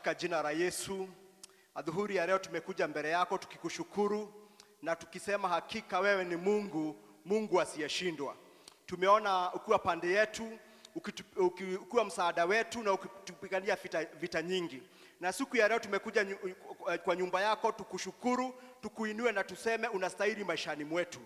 katika jina la Yesu. Adhuhuri ya leo tumekuja mbele yako tukikushukuru na tukisema hakika wewe ni Mungu, Mungu asiyeshindwa. Tumeona ukiwa pande yetu, ukiwa msaada wetu na ukitupigania vita, vita nyingi. Na siku ya leo tumekuja kwa nyumba yako tukushukuru, tukuinue na tuseme unastahili maishani mwetu,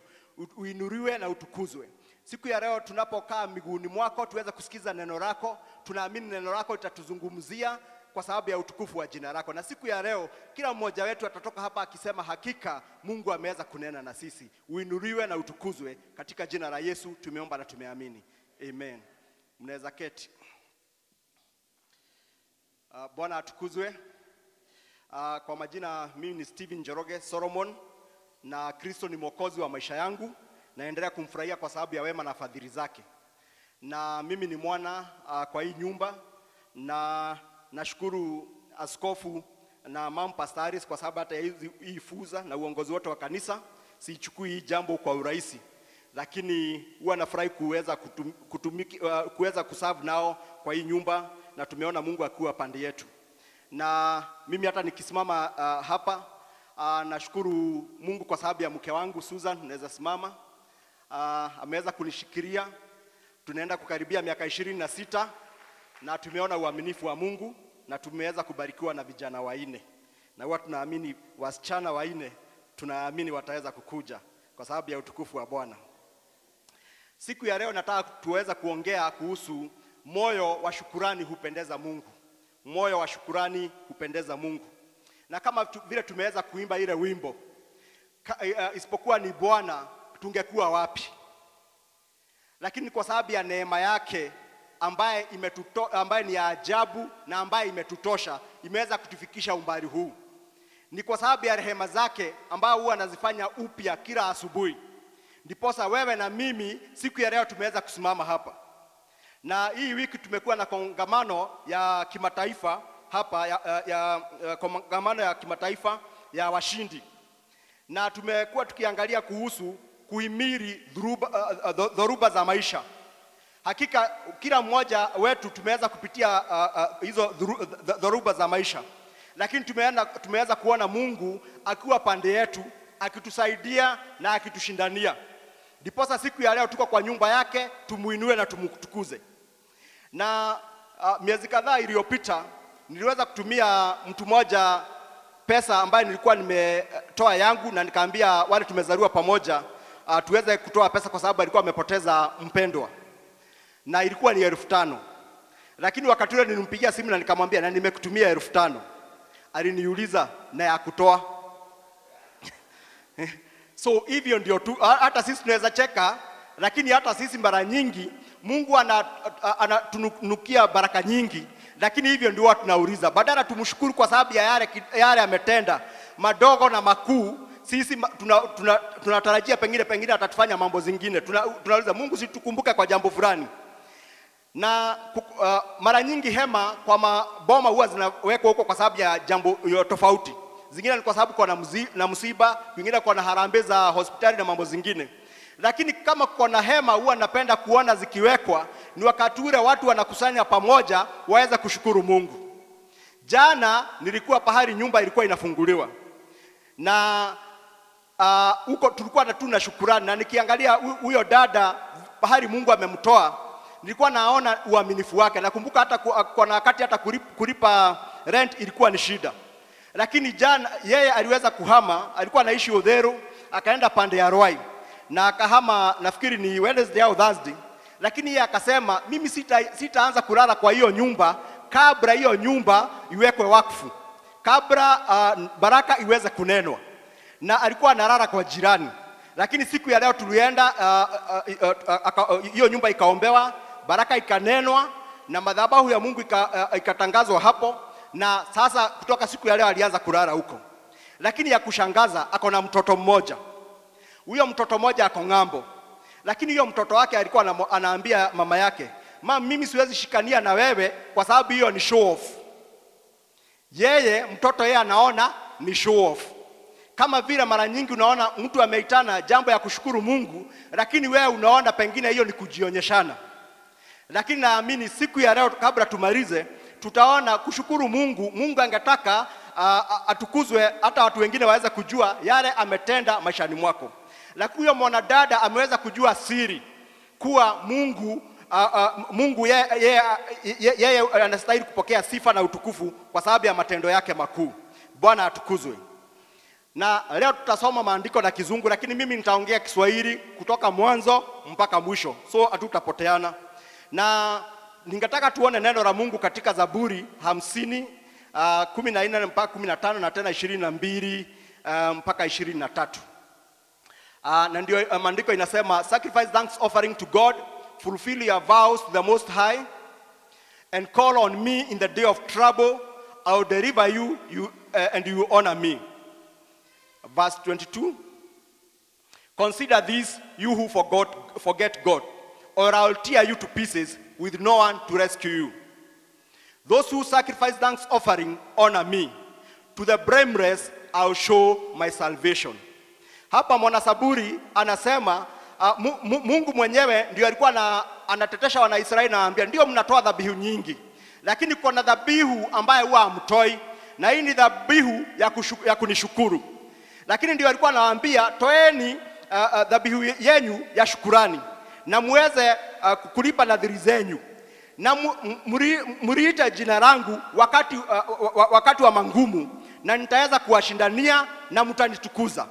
uinuriwe na utukuzwe. Siku ya leo tunapokaa miguuni mwako tuweze kusikiza neno lako. Tunaamini neno lako litatuzungumzia kwa sababu ya utukufu wa jina lako. Na siku ya leo kila mmoja wetu atatoka hapa akisema hakika Mungu ameweza kunena na sisi. Uinuliwe na utukuzwe katika jina la Yesu tumeomba na tumeamini, amen. Mnaweza keti. Uh, Bwana atukuzwe. Uh, kwa majina mimi ni Steven Njoroge Solomon na Kristo ni mwokozi wa maisha yangu. Naendelea kumfurahia kwa sababu ya wema na fadhili zake, na mimi ni mwana uh, kwa hii nyumba na nashukuru askofu na mam pastaris kwa sababu hata hii fuza na uongozi wote wa kanisa, siichukui hii jambo kwa urahisi, lakini huwa nafurahi kuweza kutum, kutumiki, uh, kuweza kuserve nao kwa hii nyumba, na tumeona Mungu akiwa pande yetu, na mimi hata nikisimama uh, hapa uh, nashukuru Mungu kwa sababu ya mke wangu Susan, naweza simama uh, ameweza kunishikilia. Tunaenda kukaribia miaka ishirini na sita na tumeona uaminifu wa Mungu na tumeweza kubarikiwa na vijana waine, na huwa tunaamini wasichana waine, tunaamini wataweza kukuja kwa sababu ya utukufu wa Bwana. Siku ya leo nataka tuweza kuongea kuhusu moyo wa shukurani hupendeza Mungu, moyo wa shukurani hupendeza Mungu. Na kama tu, vile tumeweza kuimba ile wimbo ka, uh, isipokuwa ni Bwana tungekuwa wapi? Lakini kwa sababu ya neema yake ambaye, imetuto, ambaye ni ya ajabu na ambaye imetutosha, imeweza kutufikisha umbali huu. Ni kwa sababu ya rehema zake ambayo huwa anazifanya upya kila asubuhi, ndiposa wewe na mimi siku ya leo tumeweza kusimama hapa, na hii wiki tumekuwa na kongamano ya kimataifa hapa ya, ya, ya, ya kongamano ya kimataifa ya washindi, na tumekuwa tukiangalia kuhusu kuhimili dhoruba uh, za maisha Hakika kila mmoja wetu tumeweza kupitia uh, uh, hizo dhoruba za maisha, lakini tumeweza kuona Mungu akiwa pande yetu akitusaidia na akitushindania. Ndiposa siku ya leo tuko kwa nyumba yake, tumuinue na tumtukuze. Na uh, miezi kadhaa iliyopita niliweza kutumia mtu mmoja pesa ambayo nilikuwa nimetoa yangu, na nikaambia wale tumezaliwa pamoja uh, tuweze kutoa pesa kwa sababu alikuwa amepoteza mpendwa na ilikuwa ni elfu tano lakini wakati ule nilimpigia simu na nikamwambia, na nimekutumia elfu tano. Aliniuliza na ya kutoa so hivyo ndio tu, hata sisi tunaweza cheka, lakini hata sisi mara nyingi Mungu anatunukia ana, baraka nyingi, lakini hivyo ndio tunauliza, badala tumshukuru kwa sababu ya yale, yale ametenda madogo na makuu sisi tunatarajia tuna, tuna, pengine pengine atatufanya mambo zingine. Tunauliza tuna Mungu, situkumbuke kwa jambo fulani na uh, mara nyingi hema kwa maboma huwa zinawekwa huko kwa sababu ya jambo tofauti. Zingine ni kwa sababu kwa na, msiba, kwingine kwa na harambee za hospitali na mambo zingine. Lakini kama kwa na hema huwa napenda kuona zikiwekwa ni wakati ule watu wanakusanya pamoja waweza kushukuru Mungu. Jana nilikuwa pahali nyumba ilikuwa inafunguliwa na uh, huko uh, tulikuwa tu na shukurani, na nikiangalia huyo dada pahali Mungu amemtoa nilikuwa naona uaminifu wake. Nakumbuka hata kwa wakati hata kulipa rent ilikuwa ni shida, lakini jana yeye aliweza kuhama. Alikuwa anaishi Odhero, akaenda pande ya rwai na akahama, nafikiri ni Wednesday au Thursday, lakini yeye akasema mimi sita, sitaanza kulala kwa hiyo nyumba kabla hiyo nyumba iwekwe wakfu, kabla uh, baraka iweze kunenwa, na alikuwa analala kwa jirani lakini siku ya leo tulienda ah, ah, hiyo uh, uh, uh, uh, uh, uh, nyumba ikaombewa baraka ikanenwa na madhabahu ya Mungu eh, ikatangazwa hapo, na sasa kutoka siku ya leo alianza kulala huko. Lakini ya kushangaza ako na mtoto mmoja, huyo mtoto mmoja ako ng'ambo, lakini huyo mtoto wake alikuwa anaambia mama yake, mama, mimi siwezi shikania na wewe kwa sababu hiyo ni show off. Yeye mtoto yeye anaona ni show off kama vile mara nyingi unaona mtu ameitana jambo ya kushukuru Mungu, lakini wewe unaona pengine hiyo ni kujionyeshana. Lakini naamini siku ya leo kabla tumalize, tutaona kushukuru Mungu. Mungu angetaka uh, atukuzwe hata watu wengine waweze kujua yale ametenda maishani mwako. Lakini huyo mwanadada ameweza kujua siri kuwa Mungu uh, uh, Mungu yeye anastahili kupokea sifa na utukufu kwa sababu ya matendo yake makuu. Bwana atukuzwe. Na leo tutasoma maandiko na Kizungu, lakini mimi nitaongea Kiswahili kutoka mwanzo mpaka mwisho, so hatutapoteana na ningetaka tuone neno la Mungu katika Zaburi hamsini uh, kumi na nne mpaka kumi na tano na tena ishirini na mbili uh, mpaka ishirini na tatu uh, na ndio uh, maandiko inasema sacrifice thanks offering to God fulfill your vows to the most high and call on me in the day of trouble I will deliver you, you uh, and you will honor me verse 22 consider this you who forgot, forget God or I'll tear you to pieces with no one to rescue you. Those who sacrifice thanks offering honor me. To the blameless I'll show my salvation. Hapa mwanasaburi anasema uh, Mungu mwenyewe ndio alikuwa na, anatetesha Wanaisraeli na anambia, ndio mnatoa dhabihu nyingi, lakini kuna dhabihu ambaye huwa amtoi na hii ni dhabihu ya, ya kunishukuru. Lakini ndio alikuwa anawaambia toeni uh, uh, dhabihu yenyu ya shukurani na muweze uh, kulipa nadhiri zenyu na mliita jina langu wakati, uh, wakati wa mangumu na nitaweza kuwashindania na mtanitukuza.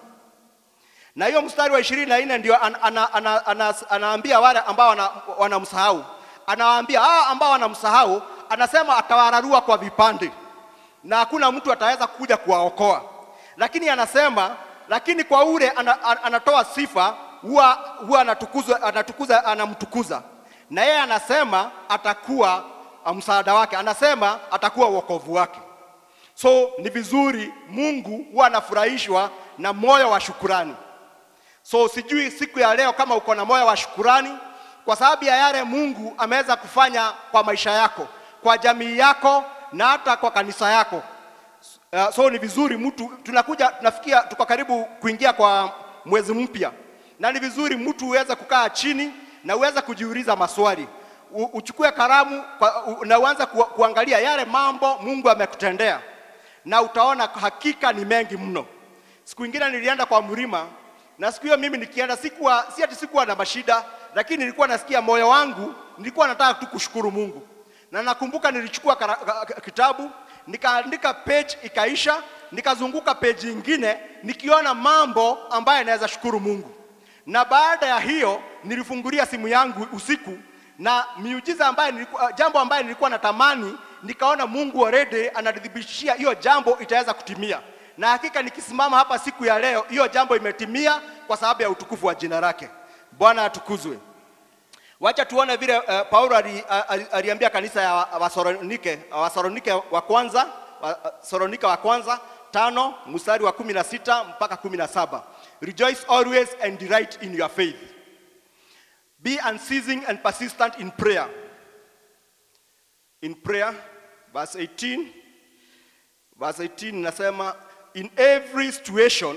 Na hiyo mstari wa ishirini na nne ndio an, ana, ana, ana, anaambia wale ambao wanamsahau wana anawaambia hawa ambao wanamsahau, anasema atawararua kwa vipande na hakuna mtu ataweza kuja kuwaokoa. Lakini anasema lakini kwa ule anatoa sifa huwa huwa anatukuzwa anatukuza anamtukuza na yeye anasema atakuwa ah, msaada wake, anasema atakuwa wokovu wake. So ni vizuri, Mungu huwa anafurahishwa na moyo wa shukurani. So sijui siku ya leo kama uko na moyo wa shukurani kwa sababu ya yale Mungu ameweza kufanya kwa maisha yako, kwa jamii yako na hata kwa kanisa yako. Ah, so ni vizuri mtu, tunakuja tunafikia, tuko karibu kuingia kwa mwezi mpya na ni vizuri mtu uweza kukaa chini na uweza kujiuliza maswali U, uchukue karamu na uanze ku, kuangalia yale mambo Mungu amekutendea na utaona hakika ni mengi mno. Siku ingine nilienda kwa mlima, na siku hiyo mimi nikienda sikuwa, si ati sikuwa na mashida, lakini nilikuwa nasikia moyo wangu, nilikuwa nataka tu kushukuru Mungu, na nakumbuka nilichukua kara, kitabu nikaandika page ikaisha, nikazunguka page ingine nikiona mambo ambayo naweza shukuru Mungu na baada ya hiyo nilifungulia simu yangu usiku na miujiza ambaye nilikuwa, eh, jambo ambaye nilikuwa natamani nikaona Mungu rede anadhibitishia hiyo jambo itaweza kutimia, na hakika nikisimama hapa siku ya leo hiyo jambo imetimia kwa sababu ya utukufu wa jina lake. Bwana atukuzwe. Wacha tuone vile uh, Paulo aliambia kanisa ya Wasalonike Wasalonike wa kwanza Wasalonike eh, wa kwanza tano mstari wa kumi na sita mpaka kumi na saba Rejoice always and delight in your faith. Be unceasing and persistent in prayer. In prayer, verse 18, verse 18 nasema, in every situation,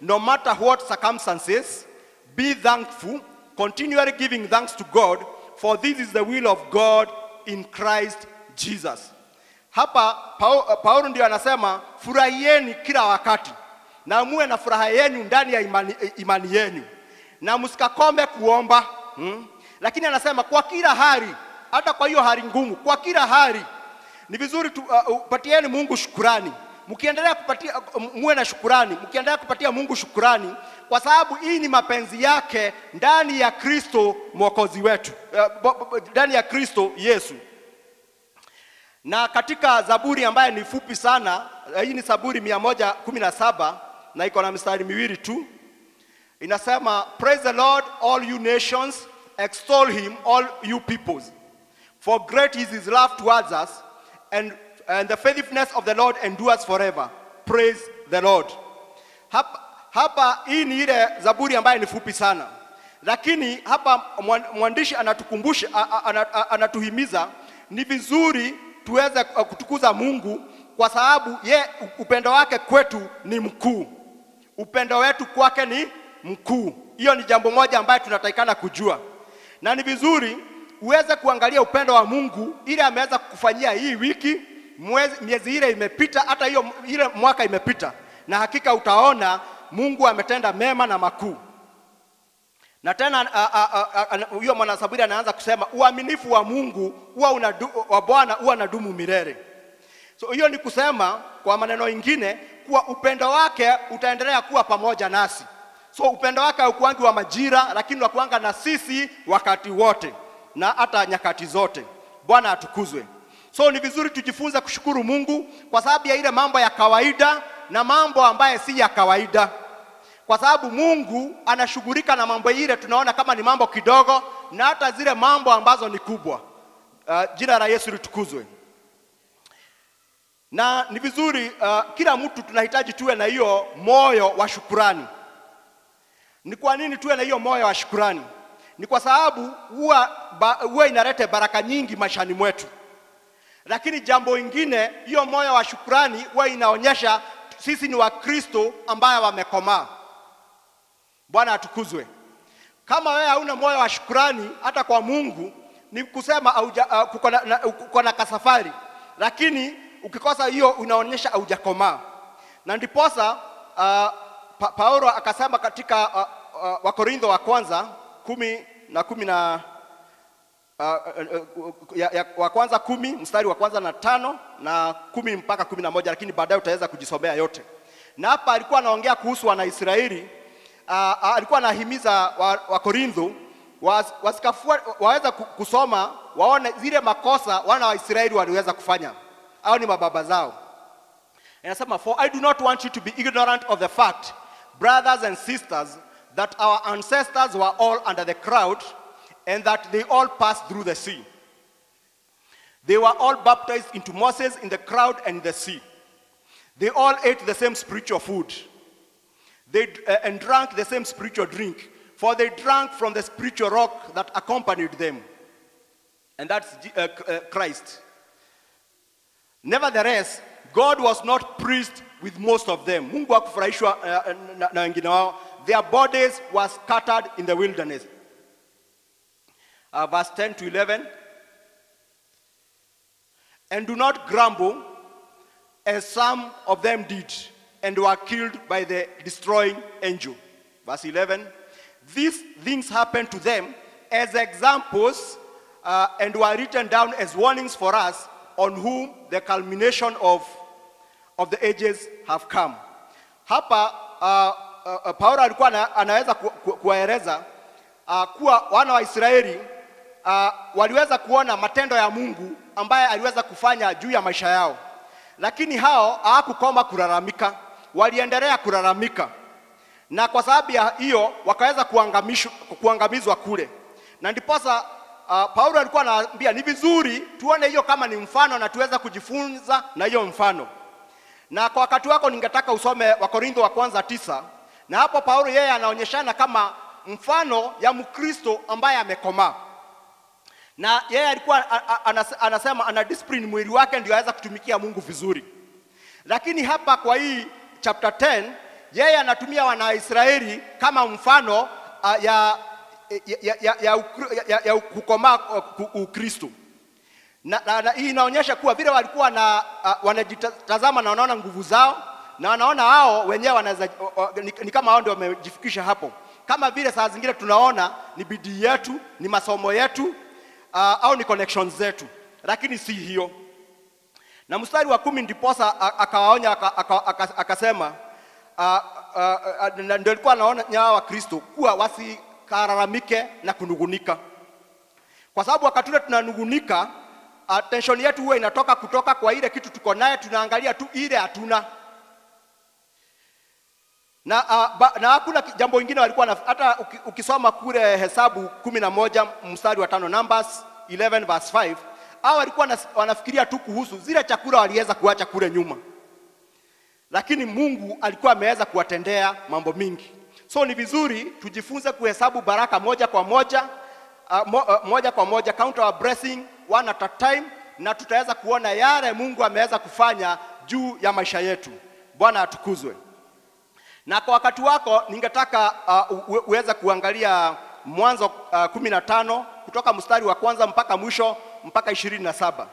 no matter what circumstances, be thankful, continually giving thanks to God, for this is the will of God in Christ Jesus. Hapa Paulo ndio anasema furayeni kila wakati na muwe na furaha yenu ndani ya imani, eh, imani yenu na msikakome kuomba hmm? Lakini anasema kwa kila hali, hata kwa hiyo hali ngumu, kwa kila hali ni vizuri tupatieni uh, upatieni Mungu shukurani, mkiendelea kupatia uh, muwe na shukurani, mkiendelea kupatia Mungu shukurani, kwa sababu hii ni mapenzi yake ndani ya Kristo mwokozi wetu, eh, ndani uh, ya Kristo Yesu. Na katika zaburi ambayo ni fupi sana, eh, hii ni Zaburi 117 na iko na mstari miwili tu inasema praise the lord all you nations extol him all you peoples for great is his love towards us and, and the faithfulness of the lord endures forever praise the lord hapa, hapa hii ni ile zaburi ambayo ni fupi sana lakini hapa mwandishi anatukumbusha anatuhimiza ni vizuri tuweze uh, kutukuza mungu kwa sababu ye upendo wake kwetu ni mkuu Upendo wetu kwake ni mkuu. Hiyo ni jambo moja ambayo tunatakikana kujua, na ni vizuri uweze kuangalia upendo wa Mungu ile ameweza kukufanyia hii wiki, mwezi, miezi ile imepita, hata hiyo ile mwaka imepita, na hakika utaona Mungu ametenda mema na makuu. Na tena huyo mwanasaburi anaanza kusema uaminifu wa Mungu huwa una wa Bwana huwa unadumu milele. So hiyo ni kusema kwa maneno mengine, kuwa upendo wake utaendelea kuwa pamoja nasi. So upendo wake haukuangi wa majira, lakini wakuanga na sisi wakati wote na hata nyakati zote. Bwana atukuzwe. So ni vizuri tujifunze kushukuru Mungu kwa sababu ya ile mambo ya kawaida na mambo ambaye si ya kawaida, kwa sababu Mungu anashughulika na mambo ile tunaona kama ni mambo kidogo, na hata zile mambo ambazo ni kubwa. Uh, jina la Yesu litukuzwe na ni vizuri uh, kila mtu tunahitaji tuwe na hiyo moyo wa shukurani. Ni kwa nini tuwe na hiyo moyo wa shukurani? Ni kwa sababu huwa ba, huwa inaleta baraka nyingi maishani mwetu, lakini jambo ingine, hiyo moyo wa shukurani huwa inaonyesha sisi ni Wakristo ambaye wamekomaa. Bwana atukuzwe. Kama wewe hauna moyo wa shukurani hata kwa Mungu, ni kusema uh, kuko na kasafari, lakini ukikosa hiyo unaonyesha haujakomaa. Na ndiposa uh, pa, Paulo akasema katika uh, uh, Wakorintho wa kwanza kumi na kumi na uh, uh, ya, ya, wa kwanza kumi mstari wa kwanza na tano na kumi mpaka kumi na moja lakini baadaye utaweza kujisomea yote. Na hapa alikuwa anaongea kuhusu Wanaisraeli uh, uh, alikuwa anahimiza Wakorintho wa wasikafua waweza kusoma waone zile makosa wana Waisraeli waliweza kufanya au ni mababa zao for i do not want you to be ignorant of the fact brothers and sisters that our ancestors were all under the crowd and that they all passed through the sea they were all baptized into moses in the crowd and the sea they all ate the same spiritual food they, uh, and drank the same spiritual drink for they drank from the spiritual rock that accompanied them and that's uh, christ Nevertheless, God was not pleased with most of them. Uh, uh, Their bodies were scattered in the wilderness. Uh, verse 10 to 11. And do not grumble, as some of them did, and were killed by the destroying angel. Verse 11. These things happened to them as examples uh, and were written down as warnings for us on whom the culmination of, of the ages have come. Hapa uh, uh, uh Paulo alikuwa na, anaweza ku, ku, kuwaeleza uh, kuwa wana wa Israeli uh, waliweza kuona matendo ya Mungu ambaye aliweza kufanya juu ya maisha yao, lakini hao hawakukoma kulalamika, waliendelea kulalamika, na kwa sababu ya hiyo wakaweza kuangamizwa kule, na ndiposa uh, Paulo alikuwa anaambia ni vizuri tuone hiyo kama ni mfano na tuweza kujifunza na hiyo mfano. Na kwa wakati wako ningetaka usome Wakorintho wa kwanza tisa, na hapo Paulo yeye anaonyeshana kama mfano ya Mkristo ambaye amekomaa na yeye alikuwa anasema, ana discipline mwili wake ndio aweza kutumikia Mungu vizuri. Lakini hapa kwa hii chapter 10 yeye anatumia Wanaisraeli kama mfano ah, ya ya, ya, ya, ya, ya kukomaa Ukristo na, na, na hii inaonyesha kuwa vile walikuwa na, uh, wanajitazama na wanaona nguvu zao na wanaona hao wenyewe wanaweza ni, ni kama wao ndio wamejifikisha hapo, kama vile saa zingine tunaona ni bidii yetu, ni masomo yetu uh, au ni connections zetu, lakini si hiyo. Na mstari wa kumi ndiposa akawaonya akasema, uh, uh, uh, ndio alikuwa anaonya Wakristo kuwa wasi kararamike na kunugunika, kwa sababu wakati ule tunanugunika, attention ah, yetu huwa inatoka kutoka kwa ile kitu tuko naye, tunaangalia tu ile hatuna na, uh, ba, na hakuna jambo ingine walikuwa na, hata ukisoma kule Hesabu kumi na moja mstari wa tano Numbers 11 verse 5 hao walikuwa wanafikiria tu kuhusu zile chakula waliweza kuacha kule nyuma, lakini Mungu alikuwa ameweza kuwatendea mambo mingi. So ni vizuri tujifunze kuhesabu baraka moja kwa moja, uh, mo, uh, moja kwa moja, count our blessing one at a time, na tutaweza kuona yale Mungu ameweza kufanya juu ya maisha yetu. Bwana atukuzwe. Na kwa wakati wako ningetaka uh, uweze kuangalia Mwanzo uh, kumi na tano kutoka mstari wa kwanza mpaka mwisho mpaka ishirini na saba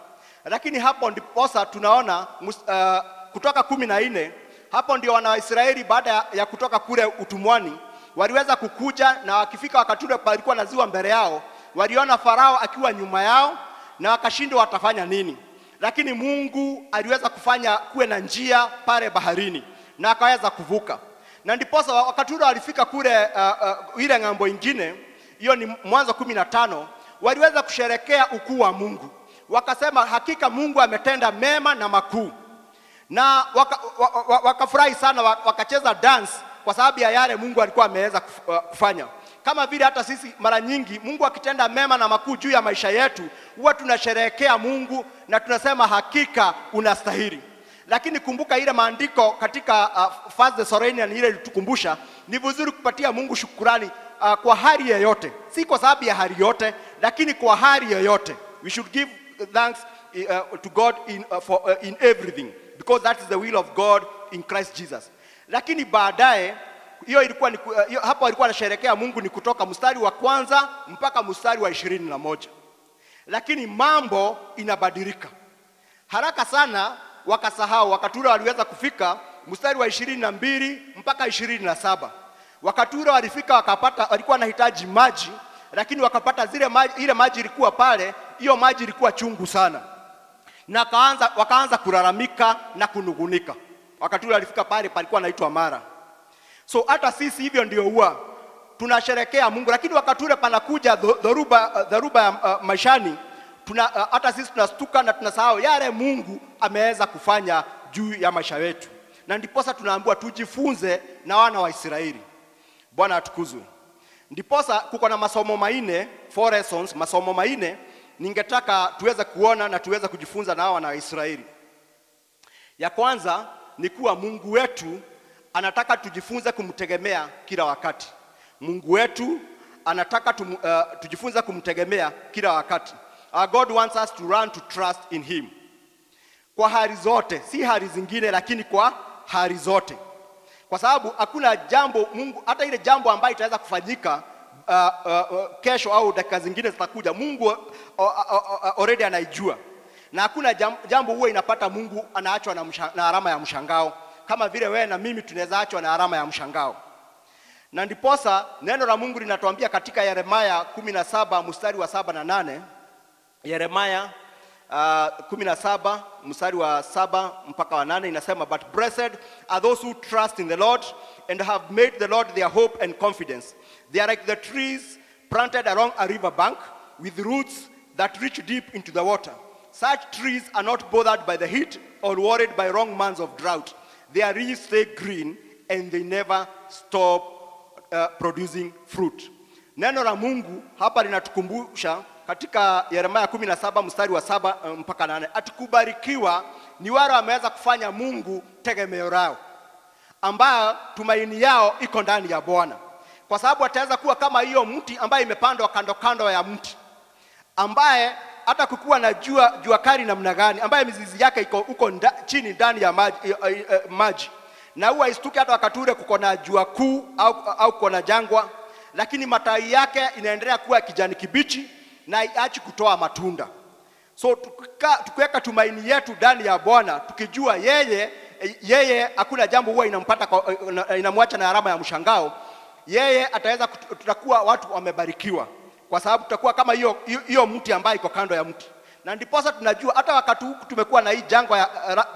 lakini hapo ndiposa tunaona uh, kutoka kumi na nne hapo ndio Wanaisraeli baada ya kutoka kule utumwani waliweza kukuja, na wakifika wakati ule palikuwa na ziwa mbele yao, waliona Farao akiwa nyuma yao na wakashindwa watafanya nini, lakini Mungu aliweza kufanya kuwe na njia pale baharini na akaweza kuvuka, na ndiposa wakati ule walifika kule uh, uh, ile ng'ambo ingine, hiyo ni Mwanzo kumi na tano, waliweza kusherekea ukuu wa Mungu, wakasema hakika Mungu ametenda mema na makuu na wakafurahi waka, waka sana wakacheza dance kwa sababu ya yale Mungu alikuwa ameweza uh, kufanya. Kama vile hata sisi mara nyingi Mungu akitenda mema na makuu juu ya maisha yetu huwa tunasherehekea Mungu na tunasema hakika unastahili. Lakini kumbuka ile maandiko katika uh, First Thessalonians ile ilitukumbusha ni vizuri kupatia Mungu shukurani uh, kwa hali yoyote, si kwa sababu ya hali yote, lakini kwa hali yoyote. We should give thanks uh, to God in, uh, for, uh, in everything because that is the will of God in Christ Jesus. Lakini baadaye hiyo ilikuwa ni, eh, hiyo, hapo alikuwa anasherekea Mungu ni kutoka mstari wa kwanza mpaka mstari wa ishirini na moja lakini mambo inabadilika haraka sana, wakasahau Wakatura waliweza kufika mstari wa ishirini na mbili mpaka ishirini na saba Wakatura walifika wakapata, walikuwa wanahitaji maji, lakini wakapata zile maji, ile maji ilikuwa pale, hiyo maji ilikuwa chungu sana na kaanza, wakaanza kulalamika na kunugunika. Wakati ule alifika pale palikuwa naitwa Mara. So hata sisi hivyo ndio huwa tunasherekea Mungu, lakini wakati ule panakuja dhoruba, dhoruba ya uh, maishani tuna, uh, hata sisi tunastuka na tunasahau yale Mungu ameweza kufanya juu ya maisha yetu, na ndiposa tunaambiwa tujifunze na wana wa Israeli. Bwana atukuzwe. Ndiposa kuko na masomo maine, four lessons, masomo maine ningetaka tuweze kuona na tuweze kujifunza na hawa na Waisraeli. Ya kwanza ni kuwa Mungu wetu anataka tujifunze kumtegemea kila wakati. Mungu wetu anataka tum, uh, tujifunze kumtegemea kila wakati. Our God wants us to learn to trust in him kwa hali zote, si hali zingine, lakini kwa hali zote, kwa sababu hakuna jambo Mungu, hata ile jambo ambayo itaweza kufanyika Uh, uh, uh, kesho au dakika zingine zitakuja, Mungu uh, uh, uh, uh, uh already anaijua, na hakuna jambo huwa inapata Mungu anaachwa na, na arama ya mshangao, kama vile wewe na mimi tunaweza achwa na arama ya mshangao. Na ndiposa neno la Mungu linatuambia katika Yeremaya 17 mstari wa saba na nane Yeremaya uh, 17 mstari wa saba mpaka wa nane inasema, but blessed are those who trust in the Lord and have made the Lord their hope and confidence They are like the trees planted along a river bank with roots that reach deep into the water. Such trees are not bothered by the heat or worried by wrong months of drought. are really stay green and they never stop uh, producing fruit. Neno la Mungu hapa linatukumbusha katika Yeremia 17 mstari wa saba uh, mpaka nane, atukubarikiwa ni wale wameweza kufanya Mungu tegemeo lao, ambao tumaini yao iko ndani ya Bwana kwa sababu ataweza kuwa kama hiyo mti ambaye imepandwa kando kando ya mti ambaye hata kukuwa na jua, jua kali namna gani, ambaye mizizi yake iko huko nda, chini ndani ya maji, eh, eh, eh maji. na huwa istuki hata wakati ule kuko na jua kuu au, au kuko na jangwa, lakini matawi yake inaendelea kuwa kijani kibichi na iachi kutoa matunda. So tukiweka tumaini yetu ndani ya Bwana tukijua yeye eh, yeye hakuna jambo huwa inampata eh, inamwacha na alama ya mshangao yeye ataweza, tutakuwa watu wamebarikiwa, kwa sababu tutakuwa kama hiyo hiyo mti ambayo iko kando ya mti. Na ndiposa tunajua hata wakati huku tumekuwa na hii jangwa ya,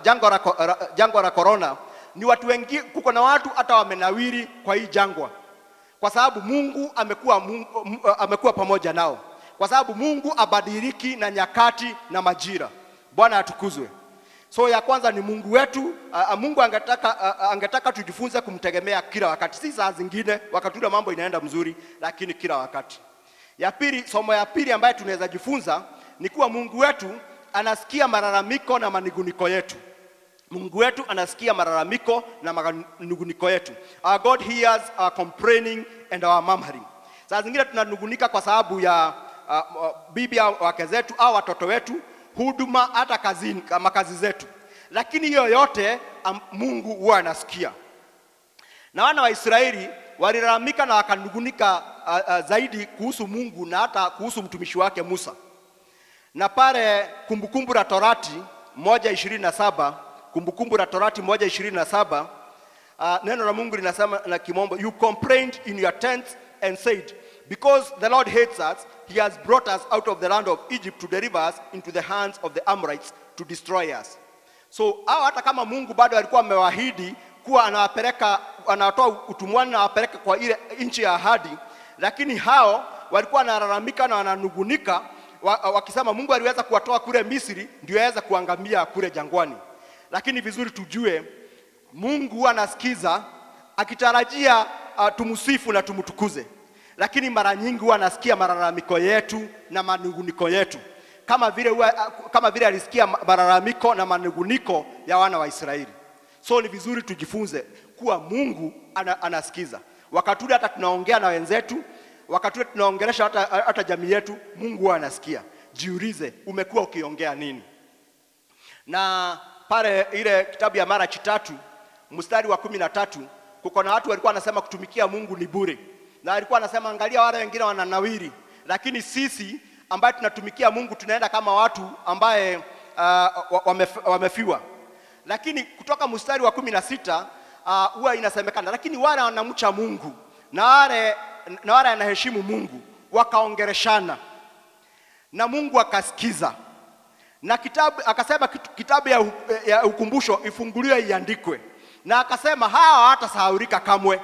jangwa la, jangwa la corona, ni watu wengi, kuko na watu hata wamenawiri kwa hii jangwa, kwa sababu Mungu amekuwa amekuwa pamoja nao, kwa sababu Mungu abadiliki na nyakati na majira. Bwana atukuzwe. So ya kwanza ni Mungu wetu. Uh, Mungu angetaka, uh, angetaka tujifunze kumtegemea kila wakati, si saa zingine wakati ule mambo inaenda mzuri, lakini kila wakati. Ya pili, somo ya pili ambayo tunaweza jifunza ni kuwa Mungu wetu anasikia malalamiko na manunguniko yetu. Mungu wetu anasikia malalamiko na manunguniko yetu. Our God hears our complaining and our murmuring. Saa zingine tunanungunika kwa sababu ya uh, bibi au wake zetu au watoto wetu huduma, hata kazini, kama kazi zetu, lakini yoyote Mungu huwa anasikia. Na wana wa Israeli walilalamika na wakanungunika zaidi kuhusu Mungu na hata kuhusu mtumishi wake Musa, na pale Kumbukumbu la Torati moja Kumbukumbu la Torati moja ishirini na saba uh, neno la Mungu linasema na kimombo, you complained in your tents and said because the Lord hates us He has brought us out of the land of Egypt to deliver us into the hands of the Amorites to destroy us. So hao hata kama Mungu bado alikuwa amewaahidi kuwa anawapeleka anawatoa utumwani na wapeleka kwa ile nchi ya ahadi, lakini hao walikuwa wanalalamika na wananugunika wakisema Mungu aliweza kuwatoa kule Misri ndio aweza kuangamia kule jangwani. Lakini vizuri tujue Mungu anasikiza akitarajia uh, na tumtukuze lakini mara nyingi huwa anasikia malalamiko yetu na manunguniko yetu kama vile uwa, kama vile alisikia malalamiko na manunguniko ya wana wa Israeli. So ni vizuri tujifunze kuwa Mungu ana, anasikiza wakati ule hata tunaongea na wenzetu, wakati ule tunaongelesha hata, hata jamii yetu, Mungu huwa anasikia. Jiulize umekuwa ukiongea nini? Na pale ile kitabu ya mara tatu mstari wa kumi na tatu kuko na watu walikuwa wanasema kutumikia Mungu ni bure na alikuwa anasema angalia, wale wengine wananawiri, lakini sisi ambaye tunatumikia Mungu tunaenda kama watu ambaye uh, wamef, wamefiwa. Lakini kutoka mstari wa kumi na sita uh, huwa uh, inasemekana, lakini wale wanamcha Mungu na wale na wale anaheshimu Mungu wakaongereshana na Mungu akasikiza na kitabu akasema kitabu ya, ya ukumbusho ifunguliwe iandikwe, na akasema hawa hatasahaurika kamwe.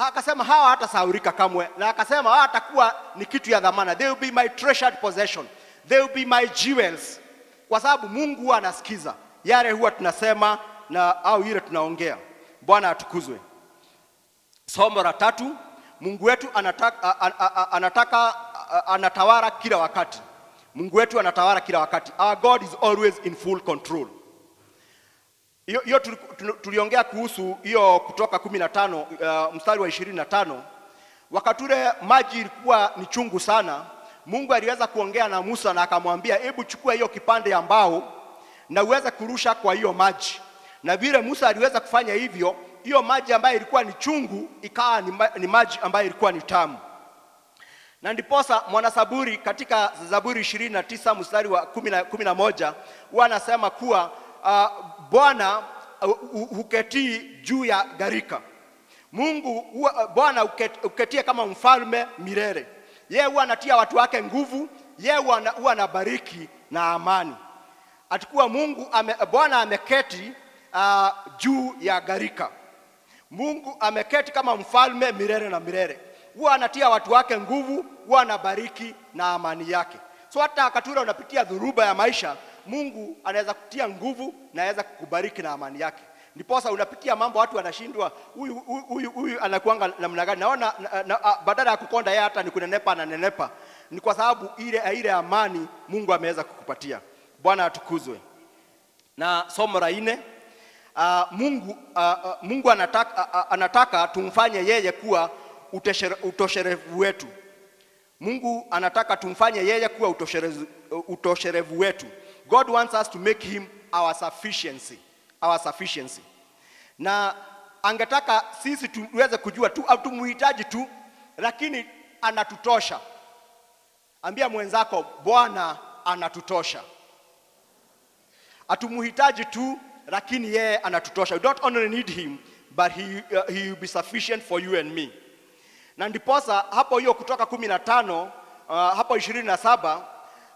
Ah, akasema hawa hatasahaurika kamwe, na akasema hawa atakuwa ni kitu ya dhamana, they will be my treasured possession, they will be my jewels, kwa sababu Mungu huwa anasikiza yale huwa tunasema na au ile tunaongea. Bwana atukuzwe. Somo la tatu, Mungu wetu anataka, anatawara anataka anatawala kila wakati. Mungu wetu anatawala kila wakati. Our God is always in full control hiyo tuliongea kuhusu hiyo kutoka 15 uh, mstari wa ishirini na tano wakati ule maji ilikuwa ni chungu sana mungu aliweza kuongea na musa na akamwambia hebu chukua hiyo kipande ya mbao na uweze kurusha kwa hiyo maji na vile musa aliweza kufanya hivyo hiyo maji ambayo ilikuwa ni chungu ikawa ni, ma, ni maji ambayo ilikuwa ni tamu na ndiposa mwanasaburi katika zaburi 29 mstari wa 11 huwa anasema kuwa uh, Bwana uh, huketii juu ya gharika. Mungu uh, Bwana huketia kama mfalme milele. Yeye huwa anatia watu wake nguvu, yeye huwa anabariki na amani. Atakuwa Mungu ame, Bwana ameketi uh, juu ya gharika. Mungu ameketi kama mfalme milele na milele. Huwa anatia watu wake nguvu, huwa anabariki na amani yake. So hata wakati unapitia dhuruba ya maisha, Mungu anaweza kutia nguvu na anaweza kukubariki na amani yake. Ndiposa unapitia mambo watu wanashindwa, huyu huyu huyu anakuanga namna gani? Naona na, na, badala ya kukonda yeye hata ni kunenepa ananenepa. Ni kwa sababu ile ile amani Mungu ameweza kukupatia. Bwana atukuzwe. Na somo la nne uh, Mungu, uh, Mungu anataka, uh, anataka tumfanye yeye kuwa utosherevu wetu. Mungu anataka tumfanye yeye kuwa utosherevu wetu. God wants us to make him our sufficiency, our sufficiency. Na angetaka sisi tuweze kujua tu au tumuhitaji tu, lakini anatutosha. Ambia mwenzako Bwana anatutosha. Atumuhitaji tu, lakini yeye anatutosha. We don't only need him but he, uh, he will be sufficient for you and me. Na ndiposa hapo hiyo Kutoka kumi na tano uh, hapo ishirini na saba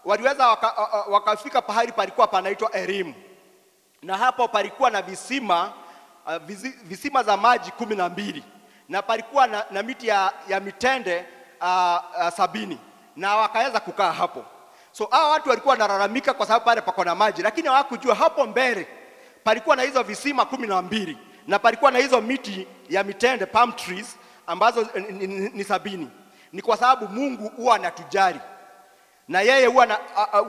waliweza waka, wakafika pahali palikuwa panaitwa Elimu, na hapo palikuwa na visima uh, visima za maji kumi na mbili na palikuwa na, na miti ya, ya mitende uh, uh, sabini na wakaweza kukaa hapo. So hao watu walikuwa wanalalamika kwa sababu pale pako na maji, lakini hawakujua hapo mbele palikuwa na hizo visima kumi na mbili na palikuwa na hizo miti ya mitende palm trees ambazo ni, ni, ni sabini. Ni kwa sababu Mungu huwa anatujali na yeye huwa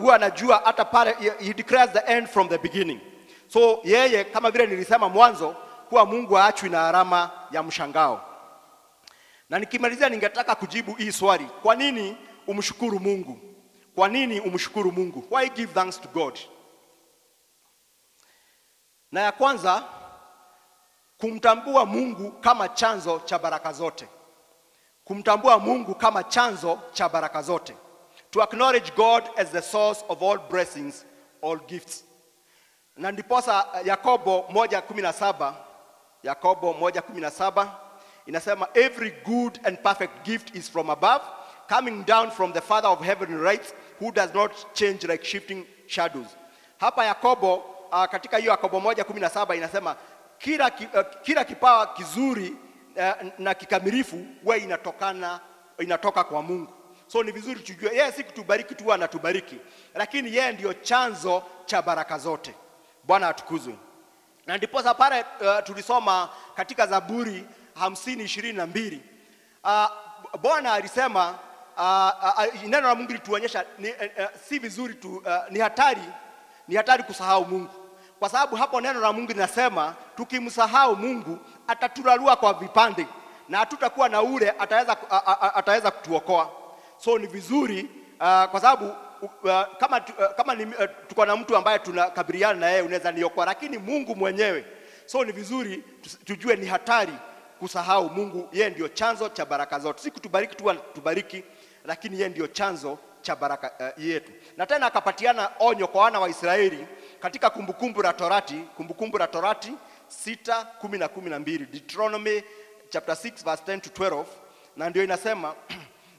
uh, anajua hata pale, he declares the end from the beginning. So yeye kama vile nilisema mwanzo kuwa Mungu aachwi na alama ya mshangao. Na nikimalizia, ningetaka kujibu hii swali, kwa nini umshukuru Mungu? Kwa nini umshukuru Mungu? Why give thanks to God? Na ya kwanza kumtambua Mungu kama chanzo cha baraka zote, kumtambua Mungu kama chanzo cha baraka zote to acknowledge God as the source of all blessings, all gifts. Na ndiposa eh, Yakobo 1:17 Yakobo 1:17 inasema every good and perfect gift is from above coming down from the father of heavenly lights who does not change like shifting shadows. Hapa Yakobo uh, katika hiyo Yakobo 1:17 inasema kila, ki, uh, kila kipawa kizuri uh, na kikamilifu we inatokana inatoka kwa Mungu So ni vizuri tujue yeye si kutubariki tu, anatubariki, lakini yeye ndio chanzo cha baraka zote. Bwana atukuzwe. Na ndipo pale uh, tulisoma katika Zaburi hamsini ishirini na mbili uh, Bwana alisema uh, uh, uh, neno la Mungu lituonyesha ni, uh, uh, si vizuri tu, uh, ni hatari ni hatari kusahau Mungu kwa sababu hapo neno la Mungu linasema tukimsahau Mungu ataturarua kwa vipande na hatutakuwa na ule ataweza, ataweza kutuokoa. So ni vizuri uh, kwa sababu uh, kama, uh, kama ni, uh, tuko na mtu ambaye tunakabiliana na yeye unaweza niokoa, lakini Mungu mwenyewe. So ni vizuri tujue ni hatari kusahau Mungu. Yeye ndio chanzo cha baraka zote, si kutubariki tu tubariki, lakini yeye ndio chanzo cha baraka uh, yetu. Na tena akapatiana onyo kwa wana wa Israeli katika Kumbukumbu la Torati, Kumbukumbu la Torati 6:10 na 12, Deuteronomy chapter 6 verse 10 to 12, na ndio inasema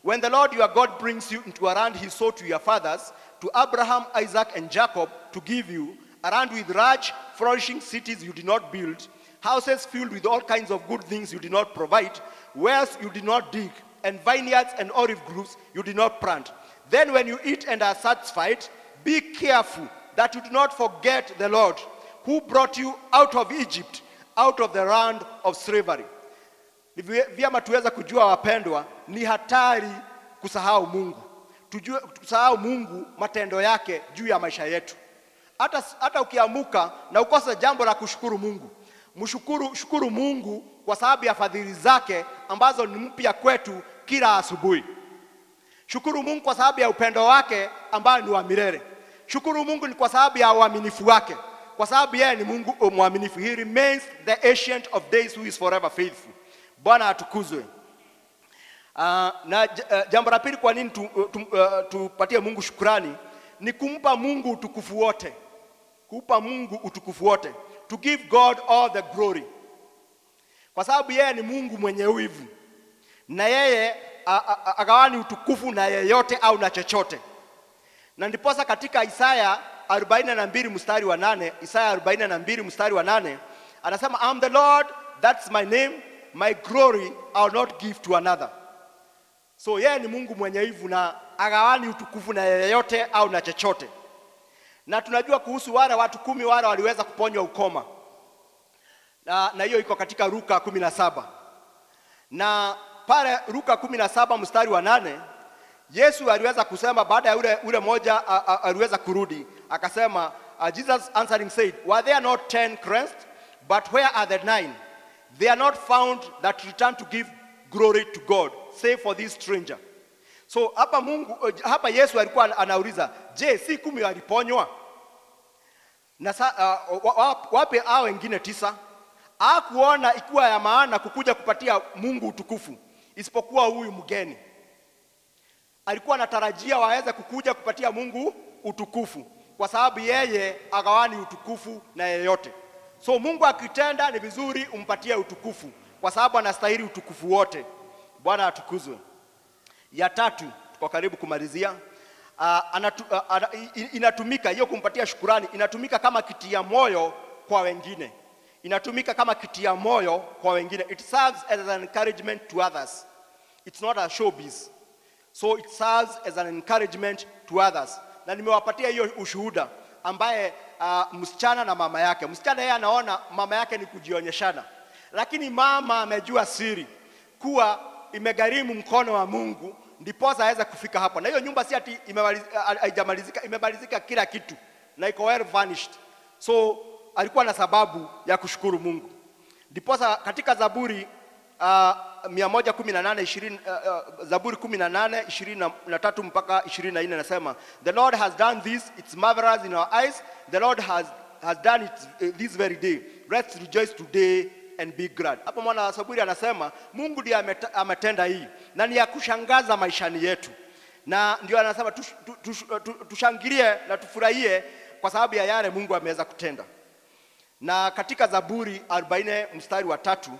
When the Lord your God brings you into a land he swore to your fathers, to Abraham, Isaac, and Jacob, to give you, a land with large, flourishing cities you did not build, houses filled with all kinds of good things you did not provide, wells you did not dig, and vineyards and olive groves you did not plant. Then when you eat and are satisfied, be careful that you do not forget the Lord who brought you out of Egypt, out of the land of slavery. Ni vyema tuweza kujua, wapendwa, ni hatari kusahau Mungu. Tujue kusahau Mungu matendo yake juu ya maisha yetu. Hata, hata ukiamuka na ukose jambo la kushukuru Mungu, mshukuru shukuru Mungu kwa sababu ya fadhili zake ambazo ni mpya kwetu kila asubuhi. Shukuru Mungu kwa sababu ya upendo wake ambao ni wa milele. Shukuru Mungu ni kwa sababu ya uaminifu wake, kwa sababu yeye ni Mungu mwaminifu. He remains the ancient of days who is forever faithful. Bwana atukuzwe. Uh, na eh, jambo la pili, kwa nini tu, eh, tu, uh, tupatie Mungu shukrani ni kumpa Mungu utukufu wote, kumpa Mungu utukufu wote, to give God all the glory, kwa sababu yeye ni Mungu mwenye wivu na yeye agawani utukufu na yeyote au na chochote. Na ndiposa katika Isaya 42 mstari wa nane Isaya 42 mstari wa nane anasema I am the Lord that's my name my glory I'll not give to another. So yeye ni Mungu mwenye hivu na agawani utukufu na yeyote au na chochote. Na tunajua kuhusu wale watu kumi wale waliweza kuponywa ukoma, na, na hiyo iko katika Luka kumi na saba na pale Luka kumi na saba mstari wa nane Yesu aliweza kusema baada ya ule, ule moja aliweza kurudi akasema, uh, Jesus answering said, were there not ten cleansed? But where are the nine? They are not found that return to give glory to God, save for this stranger. So hapa Mungu, hapa Yesu alikuwa anauliza, je, si kumi waliponywa? Na uh, wape hao wengine tisa? Hakuona ikiwa ya maana kukuja kupatia Mungu utukufu isipokuwa huyu mgeni. Alikuwa anatarajia waweze kukuja kupatia Mungu utukufu, kwa sababu yeye agawani utukufu na yeyote. So Mungu akitenda ni vizuri umpatie utukufu, kwa sababu anastahili utukufu wote. Bwana atukuzwe. Ya tatu, tuko karibu kumalizia. Uh, anatu, uh, uh, inatumika hiyo kumpatia shukurani, inatumika kama kitia moyo kwa wengine, inatumika kama kitia moyo kwa wengine. It serves as an encouragement to others, it's not a showbiz, so it serves as an encouragement to others. Na nimewapatia hiyo ushuhuda ambaye uh, msichana na mama yake. Msichana yeye anaona mama yake ni kujionyeshana, lakini mama amejua siri kuwa imegharimu mkono wa Mungu ndiposa aweza kufika hapo, na hiyo nyumba si ati ah, ah, haijamalizika, imemalizika kila kitu na iko well furnished. So alikuwa na sababu ya kushukuru Mungu, ndiposa katika Zaburi uh, 118 20 eh, eh, Zaburi 18 23 mpaka 24 nasema the Lord has done this it's marvelous in our eyes the Lord has has done it eh, this very day let's rejoice today and be glad. Hapo mwana wa Zaburi anasema Mungu ndiye ametenda hii na ni ya kushangaza maishani yetu, na ndio anasema tush, tush, tush, tushangilie na tufurahie kwa sababu ya yale Mungu ameweza kutenda. Na katika Zaburi 40 mstari wa tatu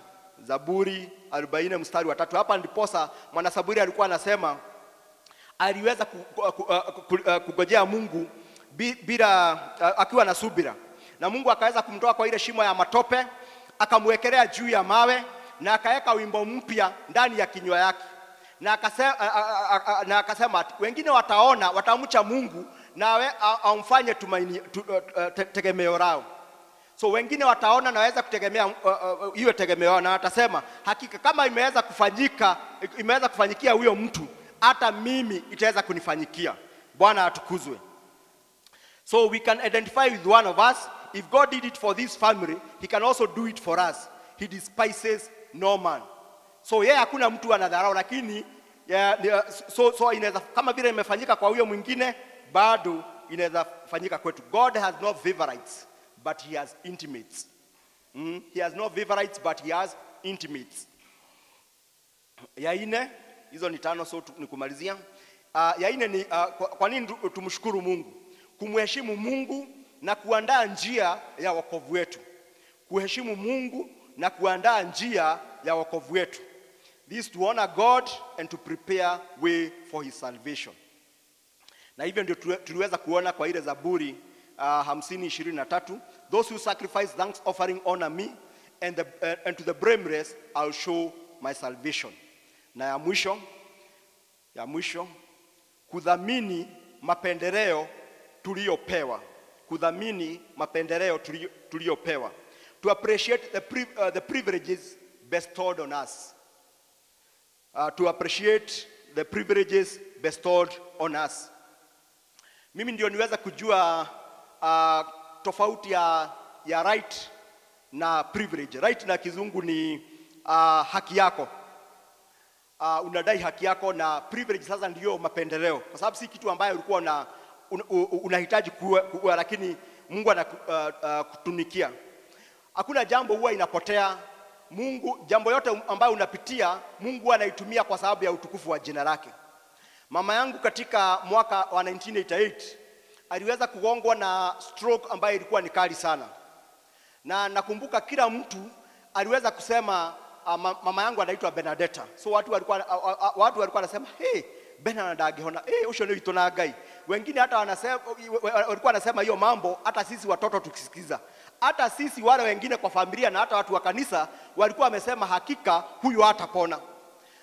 Zaburi 40 mstari wa tatu. Hapa ndiposa mwanasaburi alikuwa anasema aliweza uh, uh, kugojea Mungu bila uh, akiwa na subira, na Mungu akaweza kumtoa kwa ile shimo ya matope, akamwekelea juu ya mawe na akaweka wimbo mpya ndani ya kinywa yake, na akasema, na akasema wengine wataona watamcha Mungu nawe amfanye tumaini tegemeo lao so wengine wataona naweza kutegemea uh, uh, uh iwe tegemeo na watasema hakika kama imeweza kufanyika imeweza kufanyikia huyo mtu hata mimi itaweza kunifanyikia bwana atukuzwe so we can identify with one of us if god did it for this family he can also do it for us he despises no man so yeye yeah, hakuna mtu anadharau lakini yeah, yeah, so, so inaweza kama vile imefanyika kwa huyo mwingine bado inaweza fanyika kwetu god has no favorites but he has intimates. Mm? He has no favorites, but he has intimates. Ya nne, hizo ni tano, so nikumalizia. Uh, ah, ya nne ni uh, kwa, kwa nini tumshukuru Mungu? Kumheshimu Mungu na kuandaa njia ya wokovu wetu. Kuheshimu Mungu na kuandaa njia ya wokovu wetu. This to honor God and to prepare way for his salvation. Na hivyo ndio tuliweza kuona kwa ile Zaburi uh, hamsini ishirini na tatu Those who sacrifice thanks offering honor me, and, the, uh, and to the blameless I'll show my salvation. Na ya mwisho, ya mwisho, kudhamini mapendeleo tuliyopewa, kudhamini mapendeleo tuliyopewa, to appreciate the, pri uh, the privileges bestowed on us, uh, to appreciate the privileges bestowed on us. Mimi ndio niweza kujua uh, tofauti ya, ya right na privilege. Right na kizungu ni uh, haki yako uh, unadai haki yako, na privilege sasa ndiyo mapendeleo, kwa sababu si kitu ambayo ulikuwa una, un, un, unahitaji kuwa, kuwa, lakini Mungu anakutunikia. Ah, uh, uh, Hakuna jambo huwa inapotea Mungu, jambo yote ambayo unapitia Mungu anaitumia kwa sababu ya utukufu wa jina lake. Mama yangu katika mwaka wa 1988 aliweza kugongwa na stroke ambayo ilikuwa ni kali sana, na nakumbuka kila mtu aliweza kusema uh, mama yangu anaitwa Benedetta. So watu walikuwa uh, watu walikuwa wanasema hey, Benard angihona eh, hey, usho witå na gai. wengine hata walikuwa wanasema hiyo mambo hata sisi watoto tukisikiza hata sisi wale wengine kwa familia na hata watu wa kanisa walikuwa wamesema hakika huyu hatapona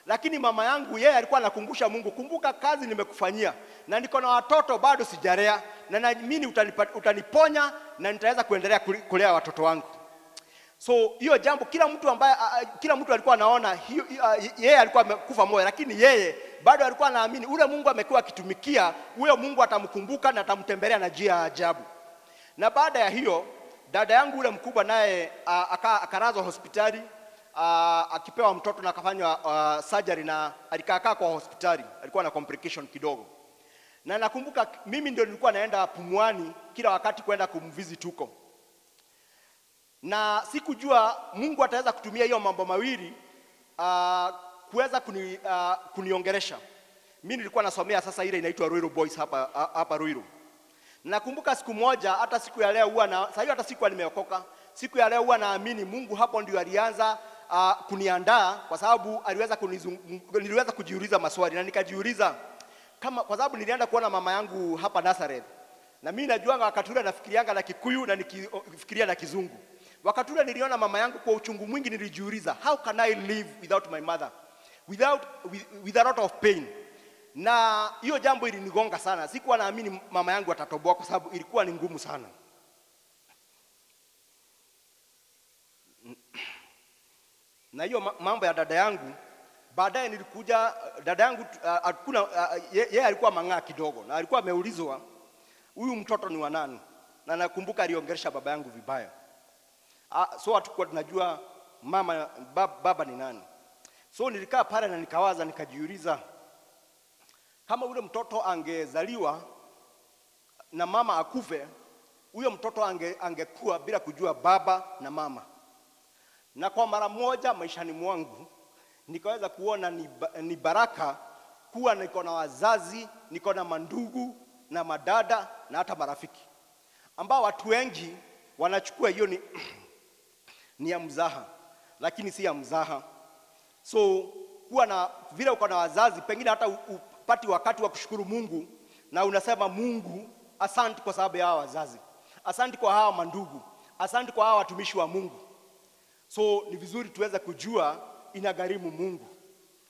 lakini mama yangu yeye alikuwa anakumbusha Mungu, kumbuka kazi nimekufanyia, na niko na watoto bado sijalea, na naamini utaniponya na nitaweza kuendelea kulea watoto wangu. So hiyo jambo kila mtu ambaye uh, kila mtu alikuwa anaona hiyo, uh, yeye alikuwa amekufa moyo, lakini yeye bado alikuwa anaamini ule Mungu amekuwa akitumikia, huyo Mungu atamkumbuka na atamtembelea na njia ya ajabu. Na baada ya hiyo dada yangu ule mkubwa naye akarazwa hospitali uh, akipewa mtoto na akafanywa uh, surgery na alikaakaa kwa hospitali, alikuwa na complication kidogo. Na nakumbuka mimi ndio nilikuwa naenda Pumwani kila wakati kwenda kumvisit huko, na sikujua Mungu ataweza kutumia hiyo mambo mawili uh, kuweza kuni, uh, kuniongeresha. Mimi nilikuwa nasomea sasa ile inaitwa Ruiru Boys hapa hapa Ruiru. Nakumbuka siku moja, hata siku ya leo huwa na sasa hiyo, hata siku nimeokoka, siku ya leo huwa naamini Mungu hapo ndio alianza uh, kuniandaa kwa sababu aliweza niliweza kujiuliza maswali na nikajiuliza kama, kwa sababu nilienda kuona mama yangu hapa Nazareth na mimi najuanga wakati ule nafikirianga na Kikuyu na nikifikiria na Kizungu. Wakati ule niliona mama yangu kwa uchungu mwingi, nilijiuliza how can I live without my mother without with, with a lot of pain na hiyo jambo ilinigonga sana. Sikuwa naamini mama yangu atatoboa kwa sababu ilikuwa ni ngumu sana. na hiyo mambo ya dada yangu baadaye nilikuja dada yangu hakuna uh, uh, yeye ye alikuwa mang'aa kidogo na alikuwa ameulizwa huyu mtoto ni wa nani na nakumbuka aliongeresha baba yangu vibaya uh, so hatukuwa tunajua mama baba, baba ni nani so nilikaa pale na nikawaza nikajiuliza kama yule mtoto angezaliwa na mama akufe huyo mtoto ange, angekuwa bila kujua baba na mama na kwa mara moja maishani mwangu nikaweza kuona ni, ni baraka kuwa niko na wazazi, niko na mandugu na madada na hata marafiki ambao watu wengi wanachukua hiyo ni, ni ya mzaha, lakini si ya mzaha. So kuwa na vile uko na wazazi, pengine hata upati wakati wa kushukuru Mungu na unasema Mungu, asante kwa sababu ya hawa wazazi, asante kwa hawa mandugu, asante kwa hawa watumishi wa Mungu So ni vizuri tuweza kujua inagharimu Mungu,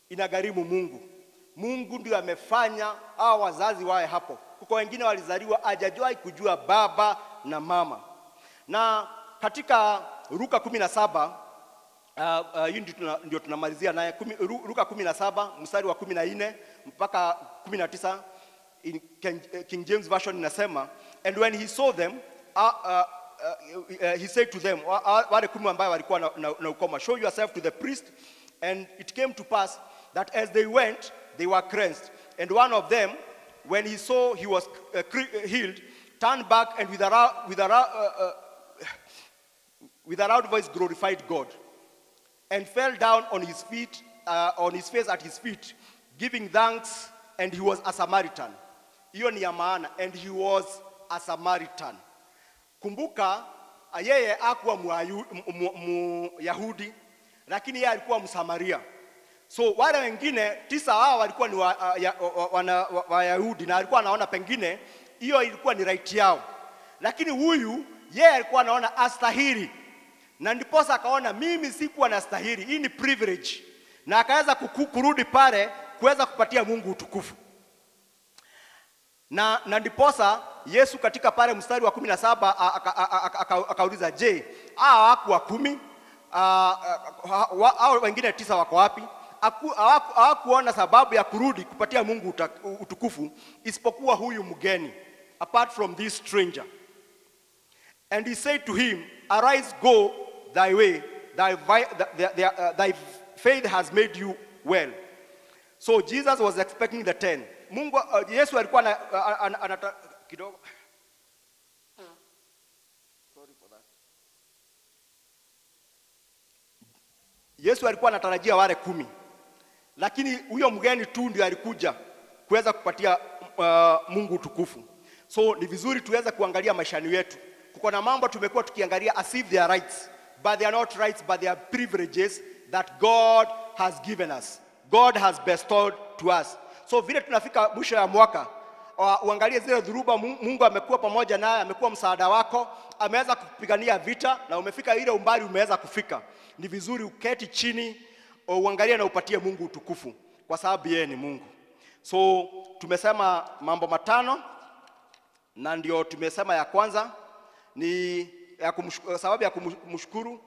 inagharimu Mungu. Mungu ndio amefanya hawa wazazi wawe hapo. Kuko wengine walizaliwa hajajwahi kujua baba na mama. Na katika Luka kumi na saba uh, uh, hii ndio tunamalizia naye Luka kumi na saba mstari wa kumi na nne mpaka kumi na tisa in King, eh, King James Version inasema and when he saw them uh, uh, Uh, uh, he said to them, show yourself to the priest. And it came to pass that as they went, they were cleansed. And one of them, when he saw he was uh, healed, turned back and with a, with a, with a loud voice glorified God and fell down on his feet, uh, on his face at his feet, giving thanks, and he was a Samaritan. Hiyo ni and he was a Samaritan. Kumbuka ah, yeye akuwa Myahudi, lakini yeye alikuwa Msamaria. So wale wengine tisa wao walikuwa ni Wayahudi ah, na alikuwa anaona pengine hiyo ilikuwa ni right yao, lakini huyu yeye alikuwa anaona astahili, na ndiposa akaona mimi sikuwa na stahili, hii ni privilege, na akaweza kurudi pale kuweza kupatia Mungu utukufu na, na ndiposa Yesu katika pale mstari wa kumi na saba akauliza, je, hawa wa kumi? au wengine tisa wako wapi? Hawakuona sababu ya kurudi kupatia Mungu utukufu isipokuwa huyu mgeni, apart from this stranger. And he said to him, arise, go thy way, thy, thy, thy, thy, uh, thy faith has made you well. So Jesus was expecting the ten. Mungu, uh, Yesu alikuwa na, uh, an, anata, kidogo Sorry for that. Yesu alikuwa anatarajia wale kumi, lakini huyo mgeni tu ndio alikuja kuweza kupatia uh, Mungu utukufu. So ni vizuri tuweze kuangalia maishani yetu. Kuko na mambo tumekuwa tukiangalia as if they are rights, but they are not rights, but they are privileges that God has given us, God has bestowed to us. So vile tunafika mwisho ya mwaka uangalie zile dhuruba, Mungu amekuwa pamoja naye, amekuwa msaada wako, ameweza kupigania vita na umefika ile umbali umeweza kufika. Ni vizuri uketi chini uh, uangalie na upatie Mungu utukufu, kwa sababu yeye ni Mungu. So tumesema mambo matano, na ndio tumesema ya kwanza ni ya kumshukuru, sababu ya kumshukuru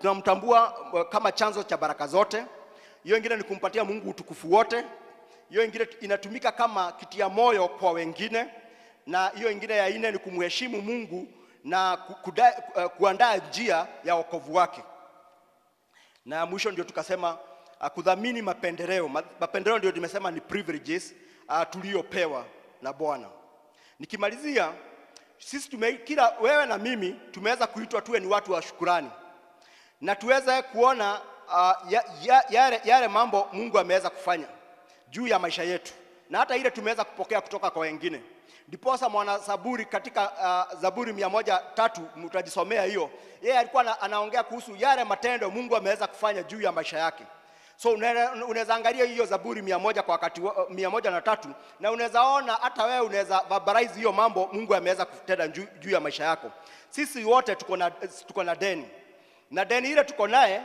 tunamtambua tuna, tuna uh, kama chanzo cha baraka zote hiyo ingine ni kumpatia Mungu utukufu wote. Hiyo ingine inatumika kama kitia moyo kwa wengine, na hiyo ingine ya nne ni kumheshimu Mungu na eh, kuandaa njia ya wokovu wake. Na mwisho ndio tukasema ah, kudhamini mapendeleo. Mapendeleo ndio tumesema ni privileges ah, tuliyopewa na Bwana. Nikimalizia, sisi tume, kila wewe na mimi tumeweza kuitwa tuwe ni watu wa shukurani na tuweze kuona uh, ya, ya, yale, mambo Mungu ameweza kufanya juu ya maisha yetu na hata ile tumeweza kupokea kutoka kwa wengine. Ndiposa mwana Zaburi katika uh, Zaburi mia moja tatu mtajisomea hiyo, yeye alikuwa anaongea kuhusu yale matendo Mungu ameweza kufanya juu ya maisha yake. So unaweza angalia hiyo Zaburi mia moja kwa wakati uh, mia moja na tatu na unaweza ona hata wewe unaweza verbalize hiyo mambo Mungu ameweza kutenda juu, juu ya maisha yako. Sisi wote tuko na, tuko na deni na deni ile tuko naye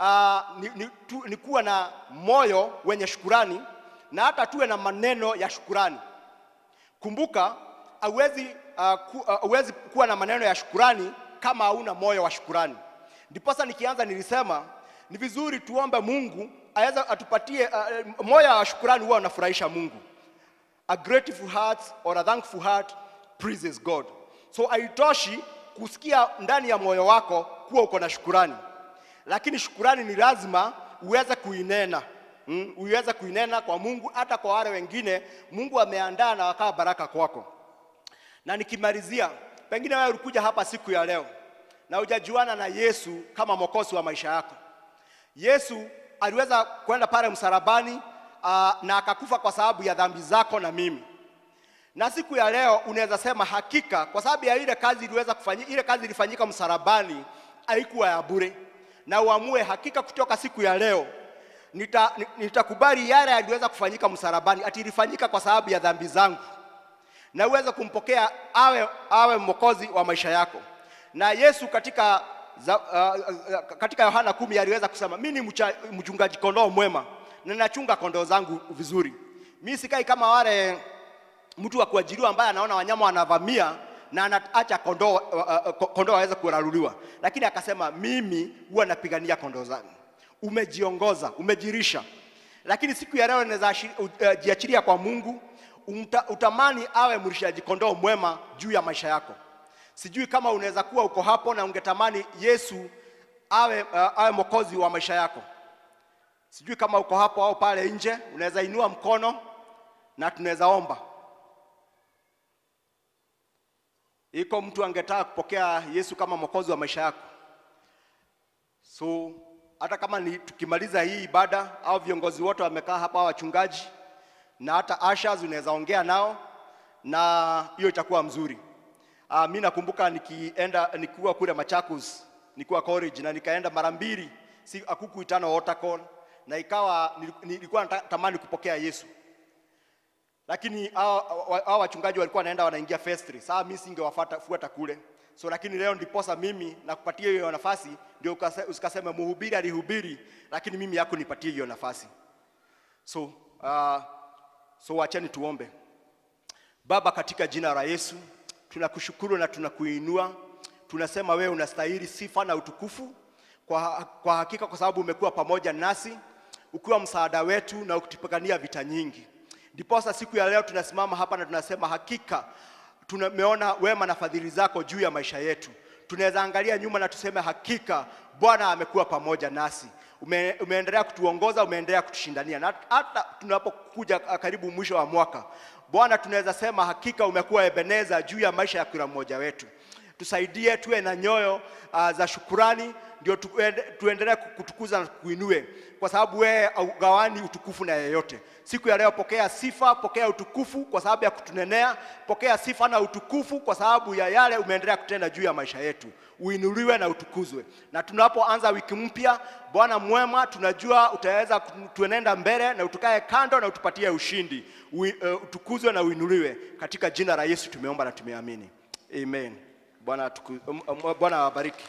uh, ni, ni, tu, ni kuwa na moyo wenye shukurani na hata tuwe na maneno ya shukurani. Kumbuka hauwezi uh, ku, uh, kuwa na maneno ya shukurani kama hauna moyo wa shukurani. Ndiposa nikianza nilisema ni vizuri tuombe Mungu aweza atupatie uh, moyo wa shukurani, huwa unafurahisha Mungu. A grateful heart or a thankful heart praises God. So haitoshi kusikia ndani ya moyo wako kuwa uko na shukurani lakini shukurani ni lazima uweze kuinena mm, uweze kuinena kwa Mungu hata kwa wale wengine Mungu ameandaa wa na wakawa baraka kwako. Na nikimalizia, pengine wewe ulikuja hapa siku ya leo na hujajuana na Yesu kama mwokozi wa maisha yako. Yesu aliweza kwenda pale msalabani ah, na akakufa kwa sababu ya dhambi zako na mimi. Na siku ya leo unaweza sema hakika, kwa sababu ya ile kazi iliweza kufanyika, ile kazi ilifanyika msalabani haikuwa ya bure na uamue hakika kutoka siku ya leo nita, nitakubali yale yaliweza kufanyika msalabani, ati ilifanyika kwa sababu ya dhambi zangu, na uweze kumpokea awe, awe mwokozi wa maisha yako. Na Yesu katika za, uh, uh katika Yohana kumi aliweza kusema mimi ni mchungaji kondoo mwema na ninachunga kondoo zangu vizuri. Mimi sikai kama wale mtu wa kuajiriwa ambaye anaona wanyama wanavamia na anaacha kondoo, uh, uh kondoo aweze kuraruliwa, lakini akasema mimi huwa napigania kondoo zangu. Umejiongoza, umejirisha, lakini siku ya leo naweza uh, jiachilia kwa Mungu Umta, utamani awe mrishaji kondoo mwema juu ya maisha yako. Sijui kama unaweza kuwa uko hapo na ungetamani Yesu awe, uh, awe mwokozi wa maisha yako. Sijui kama uko hapo au pale nje, unaweza inua mkono na tunaweza omba. iko mtu angetaka kupokea Yesu kama mwokozi wa maisha yako. So hata kama ni tukimaliza hii ibada au viongozi wote wamekaa hapa, wachungaji na hata ushers, unaweza ongea nao na hiyo itakuwa mzuri. Uh, mi nakumbuka nikienda nikiwa kule Machakos nikiwa college na nikaenda mara mbili, si akukuitana water call, na ikawa nilikuwa natamani kupokea Yesu lakini hao wachungaji walikuwa wanaenda wanaingia festri. Saa mimi singewafuata kule so, lakini leo ndiposa mimi nakupatia hiyo nafasi, ndio usikaseme mhubiri alihubiri, lakini mimi yako nipatie hiyo nafasi. So, uh, so wacheni tuombe. Baba, katika jina la Yesu tunakushukuru na tunakuinua, tunasema wewe unastahili sifa na utukufu kwa, kwa hakika, kwa sababu umekuwa pamoja nasi ukiwa msaada wetu na ukutupigania vita nyingi Ndiposa siku ya leo tunasimama hapa na tunasema hakika tumeona wema na fadhili zako juu ya maisha yetu. Tunaweza angalia nyuma na tuseme hakika Bwana amekuwa pamoja nasi. Ume, umeendelea kutuongoza, umeendelea kutushindania, na hata tunapokuja karibu mwisho wa mwaka, Bwana, tunaweza sema hakika umekuwa Ebeneza juu ya maisha ya kila mmoja wetu tusaidie, tuwe na nyoyo uh, za shukurani, ndio tuendelee kutukuza na kuinue, kwa sababu wewe haugawani utukufu na yeyote. Siku ya leo, pokea sifa, pokea utukufu kwa sababu ya kutunenea, pokea sifa na utukufu kwa sababu ya yale umeendelea kutenda juu ya maisha yetu. Uinuliwe na utukuzwe. Na tunapoanza wiki mpya, Bwana mwema, tunajua utaweza tuenenda mbele na utukae kando na utupatie ushindi. Ui, uh, utukuzwe na uinuliwe katika jina la Yesu tumeomba na tumeamini, amen. Bwana awabariki.